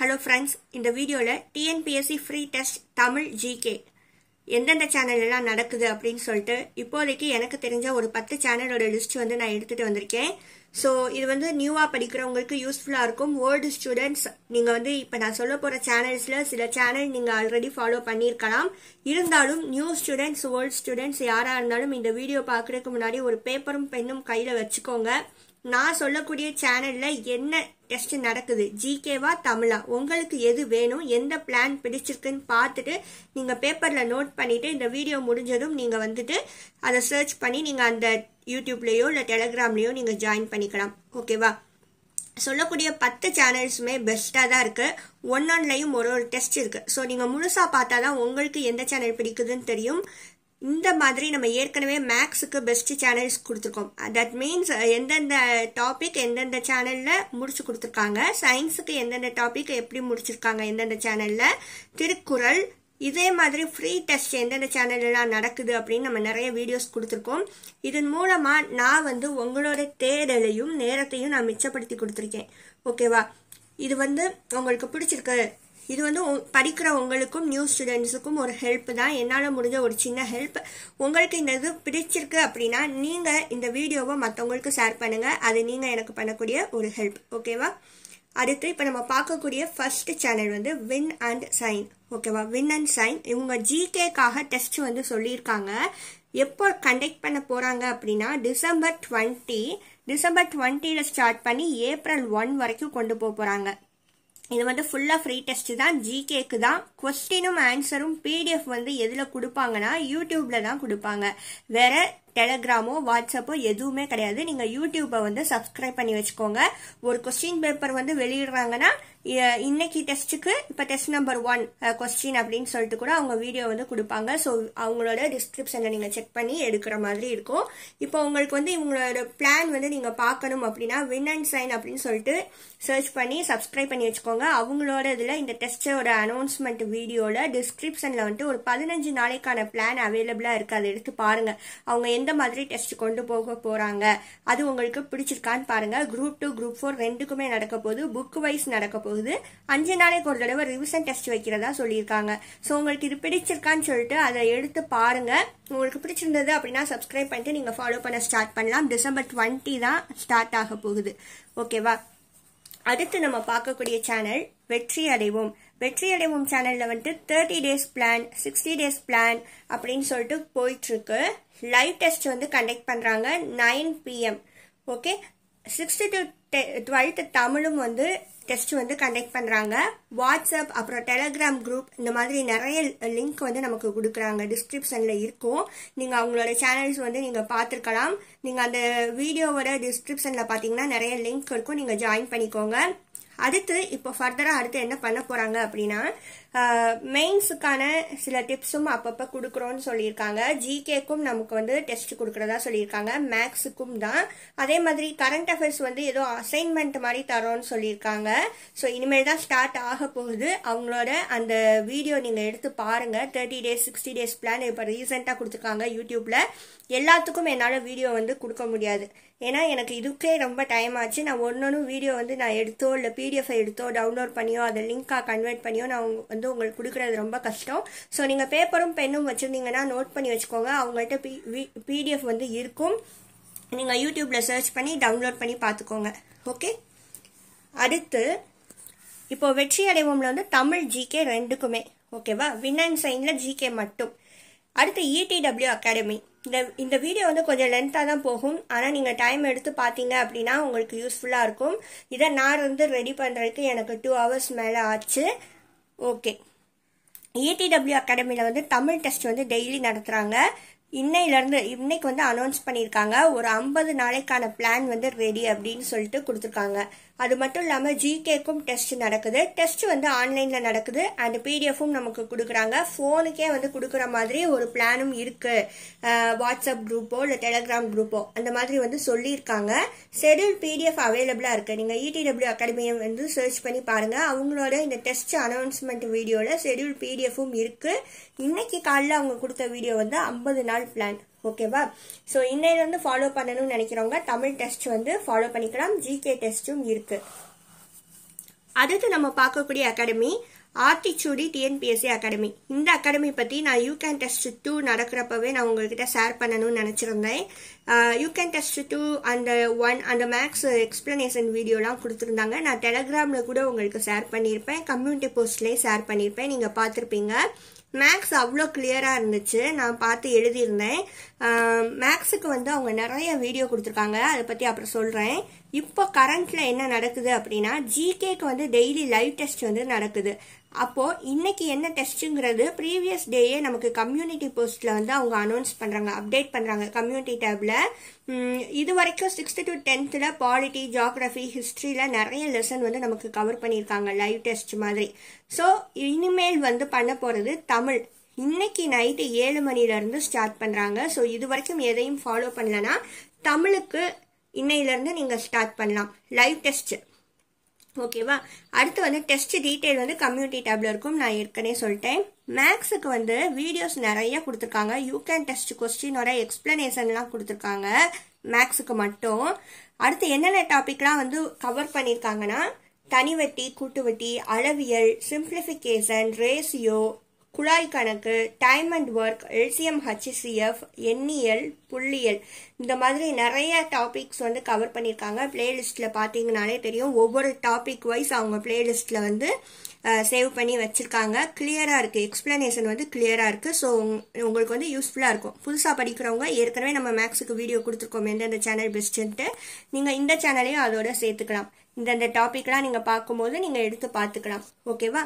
hello friends இந்த வீடியோவில் TNPSC free test Tamil GK எந்தெந்த சேனல்லாம் நடக்குது அப்படின்னு சொல்லிட்டு இப்போதைக்கு எனக்கு தெரிஞ்ச ஒரு பத்து சேனலோட லிஸ்ட் வந்து நான் எடுத்துகிட்டு வந்திருக்கேன் ஸோ இது வந்து நியூவாக படிக்கிறவங்களுக்கு யூஸ்ஃபுல்லாக இருக்கும் ஓல்டு ஸ்டூடெண்ட்ஸ் நீங்கள் வந்து இப்போ நான் சொல்ல போகிற சேனல்ஸில் சில சேனல் நீங்கள் ஆல்ரெடி ஃபாலோ பண்ணியிருக்கலாம் இருந்தாலும் நியூ ஸ்டூடெண்ட்ஸ் ஓல்டு ஸ்டூடெண்ட்ஸ் யாராக இருந்தாலும் இந்த வீடியோ பார்க்குறதுக்கு முன்னாடி ஒரு பேப்பரும் பெண்ணும் கையில் வச்சுக்கோங்க நான் சொல்லக்கூடிய சேனலில் என்ன டெஸ்ட் நடக்குது ஜிகேவா தமிழா உங்களுக்கு எது வேணும் எந்த பிளான் பிடிச்சிருக்குன்னு பார்த்துட்டு நீங்கள் பேப்பரில் நோட் பண்ணிவிட்டு இந்த வீடியோ முடிஞ்சதும் நீங்கள் வந்துட்டு அதை சர்ச் பண்ணி நீங்கள் அந்த யூடியூப்லேயோ இல்லை டெலகிராம்லேயோ நீங்கள் ஜாயின் பண்ணிக்கலாம் ஓகேவா சொல்லக்கூடிய பத்து சேனல்ஸுமே பெஸ்ட்டாக தான் இருக்குது ஒன் ஒன்லையும் ஒரு ஒரு டெஸ்ட் இருக்குது ஸோ நீங்கள் முழுசாக பார்த்தா தான் உங்களுக்கு எந்த சேனல் பிடிக்குதுன்னு தெரியும் இந்த மாதிரி நம்ம ஏற்கனவே மேக்ஸுக்கு பெஸ்ட் சேனல்ஸ் கொடுத்துருக்கோம் தட் மீன்ஸ் எந்தெந்த டாபிக் எந்தெந்த சேனலில் முடிச்சு கொடுத்துருக்காங்க சயின்ஸுக்கு எந்தெந்த டாபிக் எப்படி முடிச்சிருக்காங்க எந்தெந்த சேனலில் திருக்குறள் இதே மாதிரி ஃப்ரீ டெஸ்ட் எந்தெந்த சேனல்லாம் நடக்குது அப்படின்னு நம்ம நிறைய வீடியோஸ் கொடுத்துருக்கோம் இதன் மூலமாக நான் வந்து உங்களோட தேடலையும் நேரத்தையும் நான் மிச்சப்படுத்தி கொடுத்துருக்கேன் ஓகேவா இது வந்து உங்களுக்கு பிடிச்சிருக்கு இது வந்து படிக்கிற உங்களுக்கும் நியூ ஸ்டூடெண்ட்ஸுக்கும் ஒரு ஹெல்ப் தான் என்னால் முடிஞ்ச ஒரு சின்ன ஹெல்ப் உங்களுக்கு இந்த இது பிடிச்சிருக்கு அப்படின்னா நீங்கள் இந்த வீடியோவை மற்றவங்களுக்கு ஷேர் பண்ணுங்கள் அது நீங்கள் எனக்கு பண்ணக்கூடிய ஒரு ஹெல்ப் ஓகேவா அடுத்து இப்போ நம்ம பார்க்கக்கூடிய ஃபர்ஸ்ட் சேனல் வந்து வின் அண்ட் சைன் ஓகேவா வின் அண்ட் சைன் இவங்க ஜிகேக்காக டெஸ்ட் வந்து சொல்லியிருக்காங்க எப்போ கண்டக்ட் பண்ண போகிறாங்க அப்படின்னா டிசம்பர் டுவெண்ட்டி டிசம்பர் டுவெண்ட்டியில் ஸ்டார்ட் பண்ணி ஏப்ரல் ஒன் வரைக்கும் கொண்டு போக போகிறாங்க இது வந்து ஃபுல்லாக ஃப்ரீ டெஸ்ட் தான் ஜிகேக்கு தான் கொஸ்டினும் ஆன்சரும் பிடிஎஃப் வந்து எதில் கொடுப்பாங்கன்னா யூடியூப்பில் தான் கொடுப்பாங்க வேற டெலகிராமோ வாட்ஸ்அப்போ எதுவுமே கிடையாது நீங்கள் யூடியூப்பை வந்து சப்ஸ்கிரைப் பண்ணி வச்சுக்கோங்க ஒரு கொஸ்டின் பேப்பர் வந்து வெளியிடுறாங்கன்னா இன்னைக்கு டெஸ்ட்டுக்கு இப்போ டெஸ்ட் நம்பர் ஒன் கொஸ்டின் அப்படின்னு சொல்லிட்டு கூட அவங்க வீடியோ வந்து கொடுப்பாங்க ஸோ அவங்களோட டிஸ்கிரிப்ஷனை நீங்கள் செக் பண்ணி எடுக்கிற மாதிரி இருக்கும் இப்போ உங்களுக்கு வந்து இவங்களோட பிளான் வந்து நீங்கள் பார்க்கணும் அப்படின்னா வின் அண்ட் சைன் அப்படின்னு சொல்லிட்டு சர்ச் பண்ணி சப்ஸ்கிரைப் பண்ணி வச்சுக்கோங்க அவங்களோட இதில் இந்த டெஸ்ட்டோட அனௌன்ஸ்மெண்ட் வீடியோவில் டிஸ்கிரிப்ஷனில் வந்துட்டு ஒரு பதினஞ்சு நாளைக்கான பிளான் அவைலபிளாக இருக்குது அதை எடுத்து பாருங்கள் அவங்க எந்த மாதிரி டெஸ்ட் கொண்டு போக போகிறாங்க அது உங்களுக்கு பிடிச்சிருக்கான்னு பாருங்கள் குரூப் டூ குரூப் ஃபோர் ரெண்டுக்குமே நடக்க போகுது புக் வைஸ் நடக்க போகுது போகுது அஞ்சு நாளைக்கு ஒரு தடவை ரிவிஷன் டெஸ்ட் வைக்கிறதா சொல்லியிருக்காங்க ஸோ உங்களுக்கு இது பிடிச்சிருக்கான்னு சொல்லிட்டு அதை எடுத்து பாருங்க உங்களுக்கு பிடிச்சிருந்தது அப்படின்னா சப்ஸ்கிரைப் பண்ணிட்டு நீங்க ஃபாலோ பண்ண ஸ்டார்ட் பண்ணலாம் டிசம்பர் டுவெண்ட்டி தான் ஸ்டார்ட் ஆக போகுது ஓகேவா அடுத்து நம்ம பார்க்கக்கூடிய சேனல் வெற்றி அடைவோம் வெற்றி அடைவோம் சேனலில் வந்துட்டு thirty days plan sixty days plan அப்படின்னு சொல்லிட்டு போயிட்டுருக்கு லைவ் டெஸ்ட் வந்து கண்டக்ட் பண்ணுறாங்க nine PM okay sixth to twelfth தமிழும் வந்து டெஸ்ட் வந்து கண்டக்ட் பண்ணுறாங்க வாட்ஸ்அப் அப்புறம் டெலகிராம் குரூப் இந்த மாதிரி நிறைய லிங்க் வந்து நமக்கு கொடுக்குறாங்க டிஸ்கிரிப்ஷனில் இருக்கும் நீங்கள் அவங்களோட சேனல்ஸ் வந்து நீங்கள் பார்த்துருக்கலாம் நீங்கள் அந்த வீடியோவோட டிஸ்கிரிப்ஷனில் பார்த்தீங்கன்னா நிறைய லிங்க் இருக்கும் நீங்கள் ஜாயின் பண்ணிக்கோங்க அடுத்து இப்போ ஃபர்தராக அடுத்து என்ன பண்ண போகிறாங்க அப்படின்னா மெயின்ஸுக்கான சில டிப்ஸும் அப்பப்போ கொடுக்குறோன்னு சொல்லியிருக்காங்க ஜிகேக்கும் நமக்கு வந்து டெஸ்ட் கொடுக்குறதா சொல்லியிருக்காங்க மேக்ஸுக்கும் தான் அதே மாதிரி கரண்ட் அஃபேர்ஸ் வந்து ஏதோ அசைன்மெண்ட் மாதிரி தரோன்னு சொல்லியிருக்காங்க ஸோ இனிமேல் தான் ஸ்டார்ட் ஆக போகுது அவங்களோட அந்த வீடியோ நீங்கள் எடுத்து பாருங்கள் thirty days sixty days plan இப்போ ரீசெண்டாக கொடுத்துருக்காங்க யூடியூப்பில் எல்லாத்துக்கும் என்னால் வீடியோ வந்து கொடுக்க முடியாது ஏன்னா எனக்கு இதுக்கே ரொம்ப டைம் ஆச்சு நான் ஒன்று ஒன்று வீடியோ வந்து நான் எடுத்தோ இல்லை பிடிஎஃப் எடுத்தோ டவுன்லோட் பண்ணியோ அதை லிங்காக கன்வெர்ட் பண்ணியோ நான் வந்து உங்களுக்கு கொடுக்குறது ரொம்ப கஷ்டம் ஸோ நீங்கள் பேப்பரும் பெண்ணும் வச்சுருந்தீங்கன்னா நோட் பண்ணி வச்சுக்கோங்க அவங்கள்ட்ட பி பிடிஎஃப் வந்து இருக்கும் நீங்கள் யூடியூப்பில் சர்ச் பண்ணி டவுன்லோட் பண்ணி பார்த்துக்கோங்க ஓகே அடுத்து இப்போ வெற்றி அடைவோம்ல வந்து தமிழ் ஜிகே ரெண்டுக்குமே ஓகேவா வின் அண்ட் சைனில் ஜிகே மட்டும் அடுத்து இடிடபிள்யூ e அகாடமி இந்த இந்த வீடியோ வந்து கொஞ்சம் லென்த்தாக தான் போகும் ஆனால் நீங்கள் டைம் எடுத்து பார்த்தீங்க அப்படின்னா உங்களுக்கு யூஸ்ஃபுல்லாக இருக்கும் இதை நான் வந்து ரெடி பண்ணுறதுக்கு எனக்கு டூ ஹவர்ஸ் மேலே ஆச்சு ஓகே ஏடிடபிள்யூ அகாடமியில் வந்து தமிழ் டெஸ்ட் வந்து டெய்லி நடத்துகிறாங்க இன்னையிலேருந்து இன்னைக்கு வந்து அனௌன்ஸ் பண்ணியிருக்காங்க ஒரு ஐம்பது நாளைக்கான பிளான் வந்து ரெடி அப்படின்னு சொல்லிட்டு கொடுத்துருக்காங்க அது மட்டும் இல்லாமல் ஜிகேக்கும் டெஸ்ட் நடக்குது டெஸ்ட் வந்து ஆன்லைனில் நடக்குது அண்ட் பிடிஎஃபும் நமக்கு கொடுக்குறாங்க ஃபோனுக்கே வந்து கொடுக்குற மாதிரி ஒரு பிளானும் இருக்குது வாட்ஸ்அப் குரூப்போ இல்லை டெலகிராம் குரூப்போ அந்த மாதிரி வந்து சொல்லியிருக்காங்க ஷெடியூல் பிடிஎஃப் அவைலபிளாக இருக்குது நீங்கள் இடபிள்யூ அகாடமியை வந்து சர்ச் பண்ணி பாருங்கள் அவங்களோட இந்த டெஸ்ட் அனௌன்ஸ்மெண்ட் வீடியோவில் ஷெடியூல் பிடிஎஃபும் இருக்குது இன்னைக்கு காலையில் அவங்க கொடுத்த வீடியோ வந்து ஐம்பது நாள் பிளான் ஓகேவா ஸோ இன்னையிலேருந்து ஃபாலோ பண்ணணும்னு நினைக்கிறவங்க தமிழ் டெஸ்ட் வந்து ஃபாலோ பண்ணிக்கலாம் ஜிகே டெஸ்ட்டும் இருக்கு அடுத்து நம்ம பார்க்கக்கூடிய அகாடமி ஆத்திச்சூடி டிஎன்பிஎஸ்சி அகாடமி இந்த அகாடமி பற்றி நான் யூ கேன் டெஸ்ட் டூ நடக்கிறப்பவே நான் உங்ககிட்ட ஷேர் பண்ணணும்னு நினச்சிருந்தேன் கேன் டெஸ்ட் டூ அந்த ஒன் அந்த மேக்ஸ் எக்ஸ்பிளனேஷன் வீடியோலாம் கொடுத்துருந்தாங்க நான் டெலகிராமில் கூட உங்களுக்கு ஷேர் பண்ணியிருப்பேன் கம்யூனிட்டி போஸ்ட்லேயும் ஷேர் பண்ணியிருப்பேன் நீங்கள் பார்த்துருப்பீங்க மேக்ஸ் அவ்வளோ கிளியராக இருந்துச்சு நான் பார்த்து எழுதியிருந்தேன் மேக்ஸுக்கு வந்து அவங்க நிறைய வீடியோ கொடுத்துருக்காங்க அதை பற்றி அப்புறம் சொல்கிறேன் இப்போ கரண்ட்டில் என்ன நடக்குது அப்படின்னா ஜிகேக்கு வந்து டெய்லி லைவ் டெஸ்ட் வந்து நடக்குது அப்போது இன்னைக்கு என்ன டெஸ்ட்டுங்கிறது ப்ரீவியஸ் டேயே நமக்கு கம்யூனிட்டி போஸ்ட்டில் வந்து அவங்க அனௌன்ஸ் பண்ணுறாங்க அப்டேட் பண்ணுறாங்க கம்யூனிட்டி டேபில் இது வரைக்கும் சிக்ஸ்த்து டு டென்த்தில் பாலிட்டி ஜாகிரஃபி ஹிஸ்ட்ரியில் நிறைய லெசன் வந்து நமக்கு கவர் பண்ணியிருக்காங்க லைவ் டெஸ்ட் மாதிரி ஸோ இனிமேல் வந்து பண்ண போகிறது தமிழ் இன்னைக்கு நைட்டு ஏழு மணிலேருந்து ஸ்டார்ட் பண்ணுறாங்க ஸோ இது வரைக்கும் எதையும் ஃபாலோ பண்ணலன்னா தமிழுக்கு இன்னையிலேருந்து நீங்கள் ஸ்டார்ட் பண்ணலாம் லைவ் டெஸ்ட்டு ஓகேவா அடுத்து வந்து டெஸ்ட் டீட்டெயில் வந்து கம்யூனிட்டி டேப்ல இருக்கும் நான் ஏற்கனவே சொல்லிட்டேன் மேக்ஸுக்கு வந்து வீடியோஸ் நிறைய கொடுத்துருக்காங்க யூ கேன் டெஸ்ட் கொஸ்டினோட எக்ஸ்பிளனேஷன்லாம் கொடுத்துருக்காங்க மேக்ஸுக்கு மட்டும் அடுத்து என்னென்ன டாபிக்லாம் வந்து கவர் பண்ணியிருக்காங்கன்னா தனிவட்டி கூட்டுவட்டி அளவியல் சிம்பிளிஃபிகேஷன் ரேசியோ குழாய் கணக்கு time and work LCM HCF எண்ணியல் புள்ளியல் இந்த மாதிரி நிறைய டாபிக்ஸ் வந்து கவர் பண்ணியிருக்காங்க பிளேலிஸ்டில் பார்த்தீங்கனாலே தெரியும் ஒவ்வொரு டாபிக் வைஸ் அவங்க பிளேலிஸ்டில் வந்து சேவ் பண்ணி வச்சுருக்காங்க கிளியராக இருக்குது எக்ஸ்பிளனேஷன் வந்து கிளியராக இருக்குது ஸோ உங்களுக்கு வந்து யூஸ்ஃபுல்லாக இருக்கும் புதுசாக படிக்கிறவங்க ஏற்கனவே நம்ம மேக்ஸுக்கு வீடியோ கொடுத்துருக்கோம் எந்தெந்த சேனல் பெஸ்ட்டுன்ட்டு நீங்கள் இந்த சேனலையும் அதோட சேர்த்துக்கலாம் இந்தந்த டாப்பிக்லாம் நீங்கள் பார்க்கும்போது நீங்கள் எடுத்து பார்த்துக்கலாம் ஓகேவா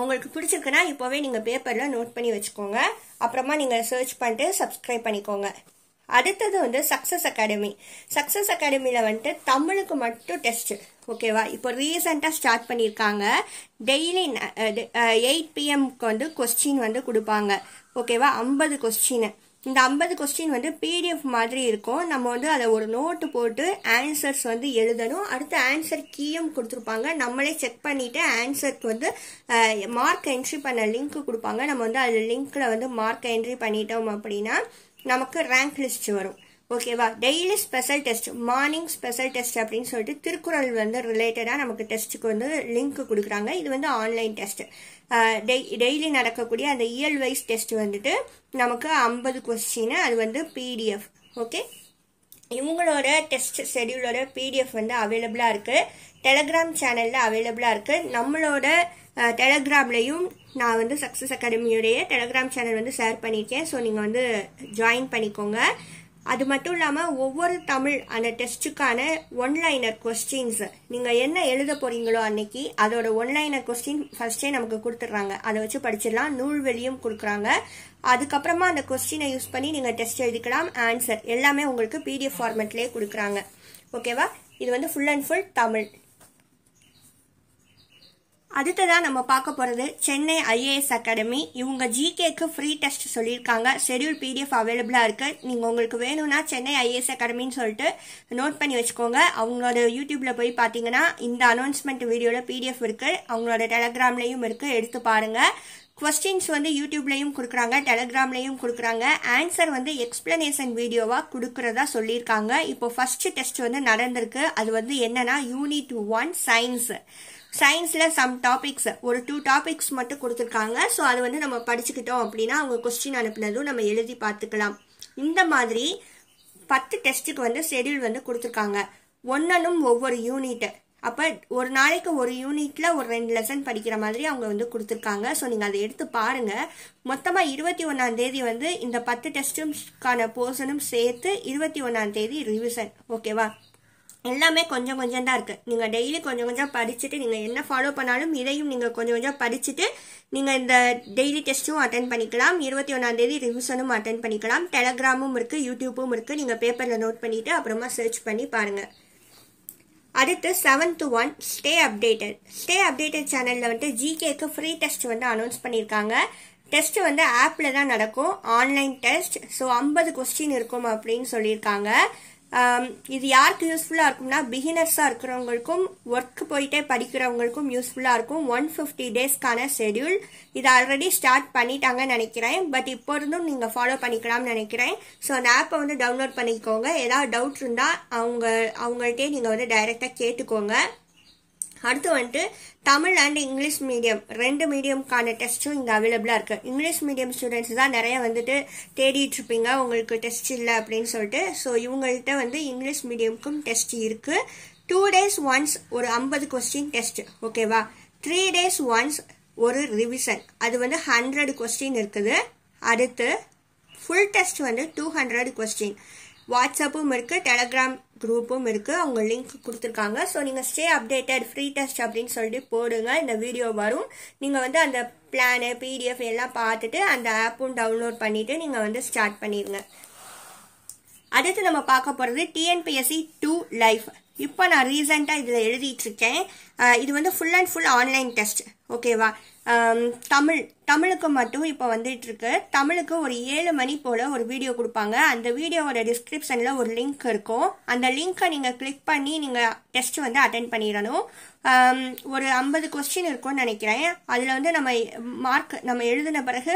உங்களுக்கு பிடிச்சிருக்குன்னா இப்போவே நீங்கள் பேப்பரில் நோட் பண்ணி வச்சுக்கோங்க அப்புறமா நீங்கள் சர்ச் பண்ணிட்டு சப்ஸ்கிரைப் பண்ணிக்கோங்க அடுத்தது வந்து சக்ஸஸ் அகாடமி சக்ஸஸ் அகாடமியில் வந்துட்டு தமிழுக்கு மட்டும் டெஸ்ட்டு ஓகேவா இப்போ ரீசெண்டாக ஸ்டார்ட் பண்ணியிருக்காங்க டெய்லி எயிட் பிஎம்க்கு வந்து கொஸ்டின் வந்து கொடுப்பாங்க ஓகேவா ஐம்பது கொஸ்டின் இந்த ஐம்பது கொஸ்டின் வந்து பிடிஎஃப் மாதிரி இருக்கும் நம்ம வந்து அதை ஒரு நோட்டு போட்டு ஆன்சர்ஸ் வந்து எழுதணும் அடுத்து ஆன்சர் கீயும் கொடுத்துருப்பாங்க நம்மளே செக் பண்ணிவிட்டு ஆன்சருக்கு வந்து மார்க் என்ட்ரி பண்ண லிங்க் கொடுப்பாங்க நம்ம வந்து அதில் லிங்க்கில் வந்து மார்க் என்ட்ரி பண்ணிட்டோம் அப்படின்னா நமக்கு ரேங்க் லிஸ்ட் வரும் ஓகேவா daily special test morning special test அப்படின்னு சொல்லிட்டு திருக்குறள் வந்து ரிலேட்டடாக நமக்கு டெஸ்ட்டுக்கு வந்து லிங்க் கொடுக்குறாங்க இது வந்து ஆன்லைன் டெஸ்ட் டெய் டெய்லி நடக்கக்கூடிய அந்த இயல் வைஸ் டெஸ்ட் வந்துட்டு நமக்கு ஐம்பது கொஸ்டின் அது வந்து பிடிஎஃப் ஓகே இவங்களோட டெஸ்ட் ஷெடியூலோட பிடிஎஃப் வந்து அவைலபிளாக இருக்குது டெலகிராம் சேனலில் அவைலபிளாக இருக்குது நம்மளோட டெலகிராம்லேயும் நான் வந்து சக்ஸஸ் அகாடமியோடைய டெலகிராம் சேனல் வந்து ஷேர் பண்ணியிருக்கேன் ஸோ நீங்கள் வந்து ஜாயின் பண்ணிக்கோங்க அது மட்டும் இல்லாமல் ஒவ்வொரு தமிழ் அந்த டெஸ்ட்டுக்கான ஒன்லைனர் கொஸ்டின்ஸ் நீங்கள் என்ன எழுத போறீங்களோ அன்னைக்கு அதோட ஒன்லைனர் கொஸ்டின் ஃபர்ஸ்டே நமக்கு கொடுத்துட்றாங்க அதை வச்சு படிச்சிடலாம் நூல் வெளியும் கொடுக்குறாங்க அதுக்கப்புறமா அந்த கொஸ்டினை யூஸ் பண்ணி நீங்கள் டெஸ்ட் எழுதிக்கலாம் ஆன்சர் எல்லாமே உங்களுக்கு பிடிஎஃப் ஃபார்மேட்லேயே கொடுக்குறாங்க ஓகேவா இது வந்து ஃபுல் அண்ட் ஃபுல் தமிழ் அடுத்ததான் நம்ம பார்க்க போகிறது சென்னை ஐஏஎஸ் அகாடமி இவங்க ஜிகேக்கு ஃப்ரீ டெஸ்ட் சொல்லியிருக்காங்க ஷெடியூல் பிடிஎஃப் அவைலபிளாக இருக்குது நீங்கள் உங்களுக்கு வேணும்னா சென்னை ஐஏஎஸ் அகாடமின்னு சொல்லிட்டு நோட் பண்ணி வச்சுக்கோங்க அவங்களோட யூடியூப்பில் போய் பார்த்தீங்கன்னா இந்த அனௌன்ஸ்மெண்ட் வீடியோவில் பிடிஎஃப் இருக்குது அவங்களோட டெலகிராம்லேயும் இருக்குது எடுத்து பாருங்கள் கொஸ்டின்ஸ் வந்து யூடியூப்லேயும் கொடுக்குறாங்க டெலகிராம்லேயும் கொடுக்குறாங்க ஆன்சர் வந்து எக்ஸ்பிளனேஷன் வீடியோவாக கொடுக்குறதா சொல்லியிருக்காங்க இப்போ ஃபஸ்ட்டு டெஸ்ட் வந்து நடந்திருக்கு அது வந்து என்னன்னா யூனிட் ஒன் சயின்ஸ் சயின்ஸில் சம் டாபிக்ஸ் ஒரு டூ டாபிக்ஸ் மட்டும் கொடுத்துருக்காங்க ஸோ அதை வந்து நம்ம படிச்சுக்கிட்டோம் அப்படின்னா அவங்க கொஸ்டின் அனுப்புனதும் நம்ம எழுதி பார்த்துக்கலாம் இந்த மாதிரி பத்து டெஸ்ட்டுக்கு வந்து ஷெடியூல் வந்து கொடுத்துருக்காங்க ஒன்னனும் ஒவ்வொரு யூனிட் அப்போ ஒரு நாளைக்கு ஒரு யூனிட்ல ஒரு ரெண்டு லெசன் படிக்கிற மாதிரி அவங்க வந்து கொடுத்துருக்காங்க ஸோ நீங்கள் அதை எடுத்து பாருங்க மொத்தமாக இருபத்தி ஒன்றாம் தேதி வந்து இந்த பத்து டெஸ்ட்டுக்கான போர்ஷனும் சேர்த்து இருபத்தி ஒன்றாம் தேதி ரிவிஷன் ஓகேவா எல்லாமே கொஞ்சம் கொஞ்சம் தான் இருக்குது நீங்கள் டெய்லி கொஞ்சம் கொஞ்சம் படிச்சுட்டு நீங்கள் என்ன ஃபாலோ பண்ணாலும் இதையும் நீங்கள் கொஞ்சம் கொஞ்சம் படிச்சுட்டு நீங்கள் இந்த டெய்லி டெஸ்ட்டும் அட்டன் பண்ணிக்கலாம் இருபத்தி ஒன்றாந்தேதி ரிவிஷனும் அட்டன் பண்ணிக்கலாம் டெலகிராமும் இருக்குது யூடியூப்பும் இருக்குது நீங்கள் பேப்பரில் நோட் பண்ணிவிட்டு அப்புறமா சர்ச் பண்ணி பாருங்கள் அடுத்து seventh one stay updated stay updated சேனலில் வந்துட்டு ஜிகேக்கு ஃப்ரீ டெஸ்ட் வந்து அனௌன்ஸ் பண்ணியிருக்காங்க டெஸ்ட் வந்து ஆப்பில் தான் நடக்கும் ஆன்லைன் டெஸ்ட் ஸோ ஐம்பது கொஸ்டின் இருக்கும் அப்படின்னு சொல்லியிருக்காங்க இது யாருக்கு யூஸ்ஃபுல்லாக இருக்கும்னா பிகினர்ஸாக இருக்கிறவங்களுக்கும் ஒர்க் போயிட்டே படிக்கிறவங்களுக்கும் யூஸ்ஃபுல்லாக இருக்கும் ஒன் ஃபிஃப்டி டேஸ்க்கான ஷெடியூல் இது ஆல்ரெடி ஸ்டார்ட் பண்ணிட்டாங்கன்னு நினைக்கிறேன் பட் இப்போ இருந்தும் நீங்கள் ஃபாலோ பண்ணிக்கலாம்னு நினைக்கிறேன் ஸோ அந்த ஆப்பை வந்து டவுன்லோட் பண்ணிக்கோங்க ஏதாவது டவுட் இருந்தால் அவங்க அவங்கள்ட்டே நீங்கள் வந்து டைரெக்டாக கேட்டுக்கோங்க அடுத்து வந்துட்டு தமிழ் அண்ட் இங்கிலீஷ் மீடியம் ரெண்டு மீடியம்கான டெஸ்ட்டும் இங்கே அவைலபிளாக இருக்குது இங்கிலீஷ் மீடியம் ஸ்டூடெண்ட்ஸ் தான் நிறைய வந்துட்டு தேடிட்டு இருப்பீங்க உங்களுக்கு டெஸ்ட் இல்லை அப்படின்னு சொல்லிட்டு ஸோ இவங்கள்ட்ட வந்து இங்கிலீஷ் மீடியம்க்கும் டெஸ்ட் இருக்குது டூ டேஸ் ஒன்ஸ் ஒரு ஐம்பது கொஸ்டின் டெஸ்ட் ஓகேவா த்ரீ டேஸ் ஒன்ஸ் ஒரு ரிவிஷன் அது வந்து ஹண்ட்ரட் கொஸ்டின் இருக்குது அடுத்து ஃபுல் டெஸ்ட் வந்து டூ ஹண்ட்ரட் கொஸ்டின் வாட்ஸ்அப்பும் இருக்குது டெலகிராம் குரூப்பும் இருக்குது அவங்க லிங்க் கொடுத்துருக்காங்க ஸோ நீங்கள் ஸ்டே அப்டேட்டட் ஃப்ரீ டெஸ்ட் அப்படின்னு சொல்லிட்டு போடுங்க இந்த வீடியோ வரும் நீங்கள் வந்து அந்த பிளானு பிடிஎஃப் எல்லாம் பார்த்துட்டு அந்த ஆப்பும் டவுன்லோட் பண்ணிவிட்டு நீங்கள் வந்து ஸ்டார்ட் பண்ணிடுங்க அடுத்து நம்ம பார்க்க போகிறது டிஎன்பிஎஸ்சி டூ லைஃப் இப்போ நான் ரீசெண்டாக இதில் எழுதிட்டு இருக்கேன் இது வந்து full and full online test ஓகேவா தமிழ் தமிழுக்கு மட்டும் இப்போ வந்துட்டு இருக்கு தமிழுக்கு ஒரு ஏழு மணி போல் ஒரு வீடியோ கொடுப்பாங்க அந்த வீடியோவோட டிஸ்கிரிப்ஷனில் ஒரு லிங்க் இருக்கும் அந்த லிங்க்கை நீங்கள் கிளிக் பண்ணி நீங்கள் டெஸ்ட் வந்து அட்டன் பண்ணிடணும் ஒரு ஐம்பது கொஸ்டின் இருக்கும்னு நினைக்கிறேன் அதில் வந்து நம்ம மார்க் நம்ம எழுதின பிறகு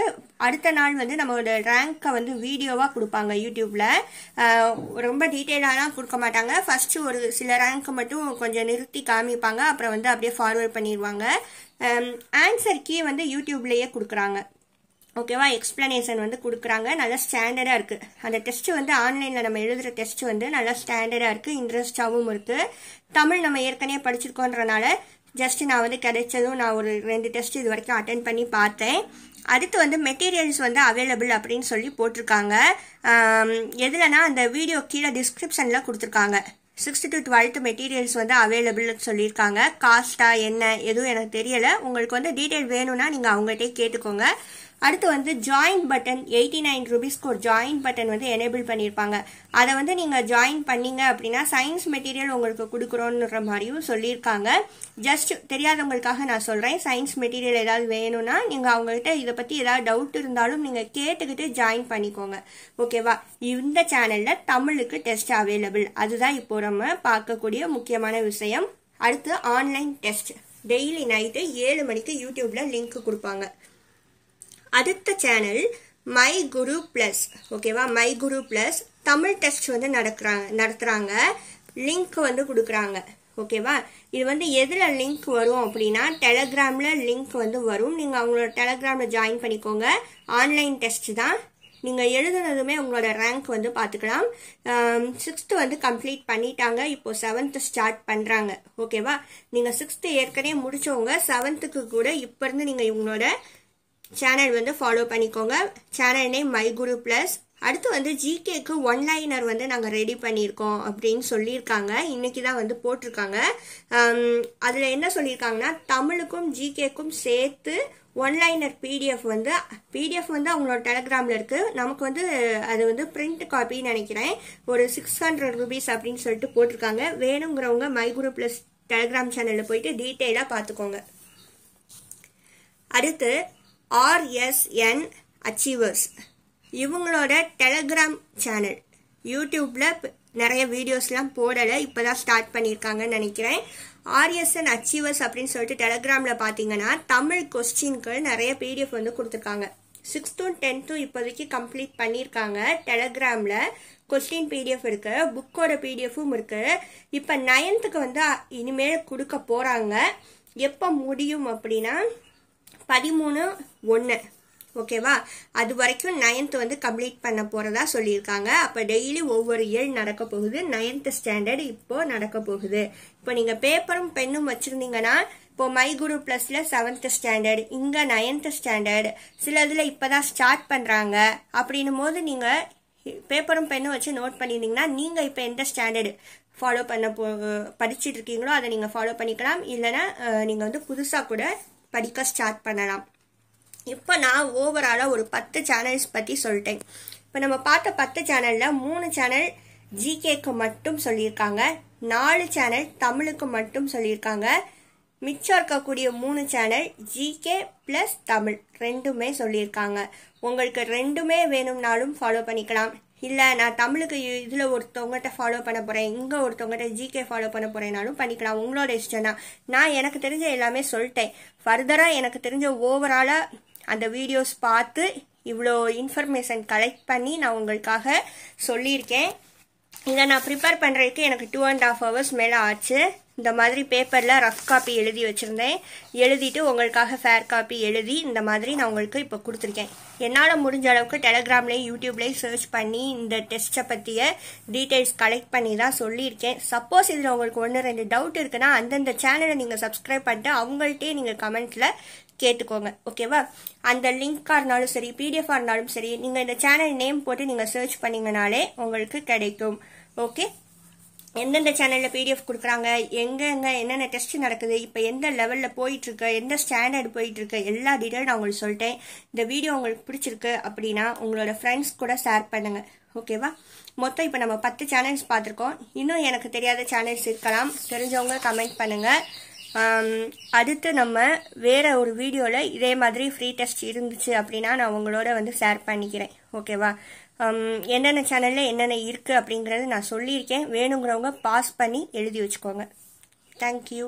அடுத்த நாள் வந்து நம்மளோட ரேங்க்கை வந்து வீடியோவாக கொடுப்பாங்க யூடியூப்பில் ரொம்ப டீட்டெயிலாலாம் கொடுக்க மாட்டாங்க ஃபஸ்ட்டு ஒரு சில ரேங்க்கை மட்டும் கொஞ்சம் நிறுத்தி காமிப்பாங்க அப்புறம் அப்புறம் வந்து அப்படியே ஃபார்வேர்ட் பண்ணிடுவாங்க ஆன்சர் கீ வந்து யூடியூப்லேயே கொடுக்குறாங்க ஓகேவா எக்ஸ்பிளனேஷன் வந்து கொடுக்குறாங்க நல்லா ஸ்டாண்டர்டாக இருக்குது அந்த டெஸ்ட் வந்து ஆன்லைனில் நம்ம எழுதுகிற டெஸ்ட் வந்து நல்லா ஸ்டாண்டர்டாக இருக்குது இன்ட்ரெஸ்டாகவும் இருக்குது தமிழ் நம்ம ஏற்கனவே படிச்சிருக்கோன்றனால ஜஸ்ட் நான் வந்து கிடைச்சதும் நான் ஒரு ரெண்டு டெஸ்ட் இது வரைக்கும் அட்டன் பண்ணி பார்த்தேன் அடுத்து வந்து மெட்டீரியல்ஸ் வந்து அவைலபிள் அப்படின்னு சொல்லி போட்டிருக்காங்க எதுலனா அந்த வீடியோ கீழே டிஸ்கிரிப்ஷனில் கொடுத்துருக்காங்க சிக்ஸ்த்து டு டுவெல்த் மெட்டீரியல்ஸ் வந்து அவைலபிள்னு சொல்லியிருக்காங்க காஸ்ட்டா என்ன எதுவும் எனக்கு தெரியலை உங்களுக்கு வந்து டீட்டெயில் வேணும்னா நீங்கள் அவங்கள்ட்டே கேட்டுக்கோங்க அடுத்து வந்து ஜாயின் பட்டன் எயிட்டி நைன் ருபீஸ்க்கு ஒரு ஜாயின் பட்டன் வந்து எனேபிள் பண்ணியிருப்பாங்க அதை வந்து நீங்கள் ஜாயின் பண்ணீங்க அப்படின்னா சயின்ஸ் மெட்டீரியல் உங்களுக்கு கொடுக்குறோன்ற மாதிரியும் சொல்லியிருக்காங்க ஜஸ்ட் தெரியாதவங்களுக்காக நான் சொல்கிறேன் சயின்ஸ் மெட்டீரியல் ஏதாவது வேணும்னா நீங்கள் அவங்கள்ட்ட இதை பற்றி ஏதாவது டவுட் இருந்தாலும் நீங்கள் கேட்டுக்கிட்டு ஜாயின் பண்ணிக்கோங்க ஓகேவா இந்த சேனலில் தமிழுக்கு டெஸ்ட் அவைலபிள் அதுதான் இப்போ நம்ம பார்க்கக்கூடிய முக்கியமான விஷயம் அடுத்து ஆன்லைன் டெஸ்ட் டெய்லி நைட்டு ஏழு மணிக்கு யூடியூப்பில் லிங்க் கொடுப்பாங்க அடுத்த சேனல் மை குரு ப்ளஸ் ஓகேவா my guru plus Tamil test வந்து நடக்கிறாங்க நடத்துகிறாங்க லிங்க் வந்து கொடுக்குறாங்க ஓகேவா இது வந்து எதில் லிங்க் வரும் அப்படின்னா டெலகிராமில் லிங்க் வந்து வரும் நீங்கள் அவங்களோட டெலகிராமில் ஜாயின் பண்ணிக்கோங்க ஆன்லைன் டெஸ்ட் தான் நீங்கள் எழுதுனதுமே உங்களோட ரேங்க் வந்து பார்த்துக்கலாம் சிக்ஸ்த்து வந்து கம்ப்ளீட் பண்ணிட்டாங்க இப்போ செவன்த்து ஸ்டார்ட் பண்ணுறாங்க ஓகேவா நீங்கள் சிக்ஸ்த்து ஏற்கனவே முடிச்சவங்க செவன்த்துக்கு கூட இப்போ இருந்து நீங்கள் இவங்களோட சேனல் வந்து ஃபாலோ பண்ணிக்கோங்க channel name my guru plus அடுத்து வந்து ஜிகேக்கு ஒன் லைனர் வந்து நாங்கள் ரெடி பண்ணியிருக்கோம் அப்படின்னு சொல்லியிருக்காங்க இன்னைக்கு தான் வந்து போட்டிருக்காங்க அதில் என்ன சொல்லியிருக்காங்கன்னா தமிழுக்கும் ஜிகேக்கும் சேர்த்து ஒன்லைனர் பிடிஎஃப் வந்து பிடிஎஃப் வந்து அவங்களோட டெலகிராமில் இருக்குது நமக்கு வந்து அது வந்து பிரிண்ட் காப்பின்னு நினைக்கிறேன் ஒரு சிக்ஸ் ஹண்ட்ரட் ருபீஸ் அப்படின்னு சொல்லிட்டு போட்டிருக்காங்க வேணுங்கிறவங்க மை குரு ப்ளஸ் டெலகிராம் சேனலில் போயிட்டு டீட்டெயிலாக பார்த்துக்கோங்க அடுத்து ஆர்எஸ்என் அச்சீவர்ஸ் இவங்களோட டெலகிராம் சேனல் யூடியூப்பில் நிறைய வீடியோஸ்லாம் போடலை இப்போ தான் ஸ்டார்ட் பண்ணியிருக்காங்கன்னு நினைக்கிறேன் ஆர்எஸ்என் அச்சீவர்ஸ் அப்படின்னு சொல்லிட்டு டெலகிராமில் பார்த்தீங்கன்னா தமிழ் கொஸ்டின்கள் நிறைய பிடிஎஃப் வந்து கொடுத்துருக்காங்க சிக்ஸ்த்தும் டென்த்தும் இப்போதைக்கு கம்ப்ளீட் பண்ணியிருக்காங்க டெலகிராமில் கொஸ்டின் பிடிஎஃப் இருக்குது புக்கோட பிடிஎஃபும் இருக்குது இப்போ நைன்த்துக்கு வந்து இனிமேல் கொடுக்க போகிறாங்க எப்போ முடியும் அப்படின்னா பதிமூணு ஒன்று ஓகேவா அது வரைக்கும் நைன்த் வந்து கம்ப்ளீட் பண்ண போகிறதா சொல்லியிருக்காங்க அப்போ டெய்லி ஒவ்வொரு இயல் நடக்க போகுது நைன்த் ஸ்டாண்டர்ட் இப்போ நடக்க போகுது இப்போ நீங்கள் பேப்பரும் பெண்ணும் வச்சுருந்தீங்கன்னா இப்போ மை குரு ப்ளஸில் செவன்த் ஸ்டாண்டர்ட் இங்கே நைன்த் ஸ்டாண்டர்ட் சில இதில் இப்போ தான் ஸ்டார்ட் பண்ணுறாங்க அப்படின்னும் போது நீங்கள் பேப்பரும் பெண்ணும் வச்சு நோட் பண்ணியிருந்தீங்கன்னா நீங்கள் இப்போ எந்த ஸ்டாண்டர்டு ஃபாலோ பண்ண போ படிச்சுட்டு இருக்கீங்களோ அதை நீங்கள் ஃபாலோ பண்ணிக்கலாம் இல்லைன்னா நீங்கள் வந்து புதுசாக கூட படிக்க ஸ்டார்ட் பண்ணலாம் இப்போ நான் ஓவராலாக ஒரு பத்து சேனல்ஸ் பற்றி சொல்லிட்டேன் இப்போ நம்ம பார்த்த பத்து சேனலில் மூணு சேனல் ஜிகேக்கு மட்டும் சொல்லியிருக்காங்க நாலு சேனல் தமிழுக்கு மட்டும் சொல்லியிருக்காங்க மிச்சம் இருக்கக்கூடிய மூணு சேனல் ஜிகே ப்ளஸ் தமிழ் ரெண்டுமே சொல்லியிருக்காங்க உங்களுக்கு ரெண்டுமே வேணும்னாலும் ஃபாலோ பண்ணிக்கலாம் இல்லை நான் தமிழுக்கு இதில் ஒருத்தவங்கள்ட்ட ஃபாலோ பண்ண போகிறேன் இங்கே ஒருத்தவங்கள்ட்ட ஜிகே ஃபாலோ பண்ண போகிறேனாலும் பண்ணிக்கலாம் உங்களோட இஷ்டம் தான் நான் எனக்கு தெரிஞ்ச எல்லாமே சொல்லிட்டேன் ஃபர்தராக எனக்கு தெரிஞ்ச ஓவராலாக அந்த வீடியோஸ் பார்த்து இவ்வளோ இன்ஃபர்மேஷன் கலெக்ட் பண்ணி நான் உங்களுக்காக சொல்லியிருக்கேன் இதை நான் ப்ரிப்பேர் பண்ணுறதுக்கு எனக்கு டூ அண்ட் ஆஃப் ஹவர்ஸ் மேலே ஆச்சு இந்த மாதிரி பேப்பரில் ரஃப் காப்பி எழுதி வச்சுருந்தேன் எழுதிட்டு உங்களுக்காக ஃபேர் காப்பி எழுதி இந்த மாதிரி நான் உங்களுக்கு இப்போ கொடுத்துருக்கேன் என்னால் முடிஞ்ச அளவுக்கு டெலகிராம்லேயும் யூடியூப்லேயும் சர்ச் பண்ணி இந்த டெஸ்ட்டை பற்றிய டீட்டெயில்ஸ் கலெக்ட் பண்ணி தான் சொல்லியிருக்கேன் சப்போஸ் இதில் உங்களுக்கு ஒன்று ரெண்டு டவுட் இருக்குன்னா அந்தந்த சேனலை நீங்கள் சப்ஸ்கிரைப் பண்ணிட்டு அவங்கள்ட்டே நீங்கள் கமெண்ட்டில் கேட்டுக்கோங்க ஓகேவா அந்த லிங்க்காக இருந்தாலும் சரி பிடிஎஃபாக இருந்தாலும் சரி நீங்கள் இந்த சேனல் நேம் போட்டு நீங்கள் சர்ச் பண்ணிங்கனாலே உங்களுக்கு கிடைக்கும் ஓகே எந்தெந்த சேனலில் பிடிஎஃப் கொடுக்குறாங்க எங்கெங்க என்னென்ன டெஸ்ட் நடக்குது இப்போ எந்த லெவலில் போயிட்டுருக்கு எந்த ஸ்டாண்டர்ட் போயிட்டுருக்கு எல்லா டீட்டெயில் நான் உங்களுக்கு சொல்லிட்டேன் இந்த வீடியோ உங்களுக்கு பிடிச்சிருக்கு அப்படின்னா உங்களோட ஃப்ரெண்ட்ஸ் கூட ஷேர் பண்ணுங்கள் ஓகேவா மொத்தம் இப்போ நம்ம பத்து சேனல்ஸ் பார்த்துருக்கோம் இன்னும் எனக்கு தெரியாத சேனல்ஸ் இருக்கலாம் தெரிஞ்சவங்க கமெண்ட் பண்ணுங்கள் அடுத்து நம்ம வேற ஒரு வீடியோவில் இதே மாதிரி ஃப்ரீ டெஸ்ட் இருந்துச்சு அப்படின்னா நான் உங்களோட வந்து ஷேர் பண்ணிக்கிறேன் ஓகேவா என்னென்ன சேனலில் என்னென்ன இருக்குது அப்படிங்கிறத நான் சொல்லியிருக்கேன் வேணுங்கிறவங்க பாஸ் பண்ணி எழுதி வச்சுக்கோங்க தேங்க்யூ